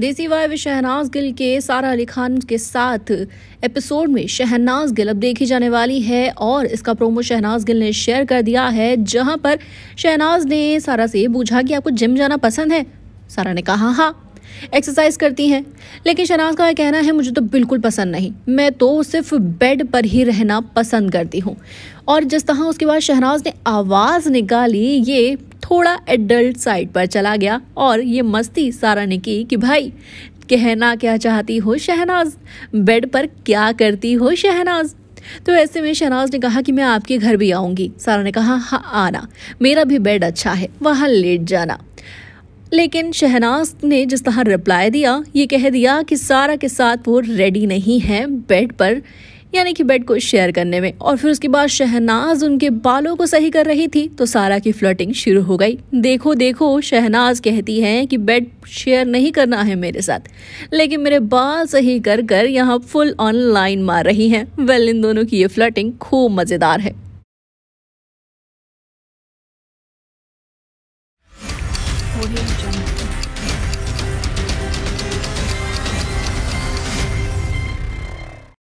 देसी वाइव शहनाज गिल के सारा अली खान के साथ एपिसोड में शहनाज गिल अब देखी जाने वाली है और इसका प्रोमो शहनाज गिल ने शेयर कर दिया है जहां पर शहनाज ने सारा से पूछा कि आपको जिम जाना पसंद है सारा ने कहा हाँ एक्सरसाइज करती हैं लेकिन शहनाज का कहना है मुझे तो बिल्कुल पसंद नहीं मैं तो सिर्फ बेड पर ही रहना पसंद करती हूँ और जिस तरह उसके बाद शहनाज ने आवाज़ निकाली ये थोड़ा एडल्ट साइड पर चला गया और ये मस्ती सारा ने की कि भाई कहना क्या चाहती हो शहनाज बेड पर क्या करती हो शहनाज तो ऐसे में शहनाज ने कहा कि मैं आपके घर भी आऊँगी सारा ने कहा हाँ आना मेरा भी बेड अच्छा है वहाँ लेट जाना लेकिन शहनाज ने जिस तरह रिप्लाई दिया ये कह दिया कि सारा के साथ वो रेडी नहीं है बेड पर यानी कि बेड को शेयर करने में और फिर उसके बाद शहनाज उनके बालों को सही कर रही थी तो सारा की फ्लर्टिंग शुरू हो गई देखो देखो शहनाज कहती है कि बेड शेयर नहीं करना है मेरे साथ लेकिन मेरे बाल सही कर कर यहाँ फुल ऑनलाइन मार रही हैं वेल इन दोनों की ये फ्लर्टिंग खूब मज़ेदार है